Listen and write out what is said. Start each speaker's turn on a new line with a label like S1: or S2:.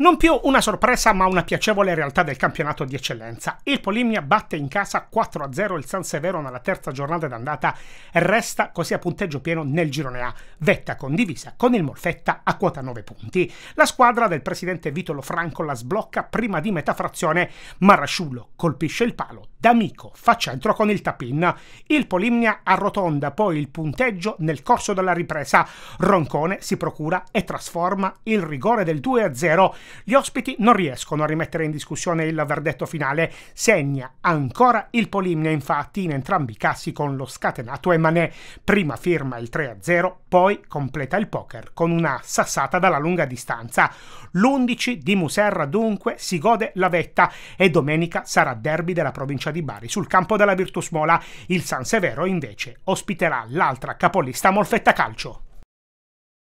S1: Non più una sorpresa ma una piacevole realtà del campionato di eccellenza. Il Polimnia batte in casa 4-0 il San Severo nella terza giornata d'andata e resta così a punteggio pieno nel girone A, vetta condivisa con il Molfetta a quota 9 punti. La squadra del presidente Vitolo Franco la sblocca prima di metà frazione, Marasciullo colpisce il palo, D'Amico fa centro con il tapin. Il Polimnia arrotonda poi il punteggio nel corso della ripresa. Roncone si procura e trasforma il rigore del 2-0 gli ospiti non riescono a rimettere in discussione il verdetto finale, segna ancora il Polimnia infatti in entrambi i casi con lo scatenato Emanè, prima firma il 3-0, poi completa il poker con una sassata dalla lunga distanza. L'11 di Muserra dunque si gode la vetta e domenica sarà derby della provincia di Bari sul campo della Virtus Mola. Il San Severo invece ospiterà l'altra capolista Molfetta Calcio.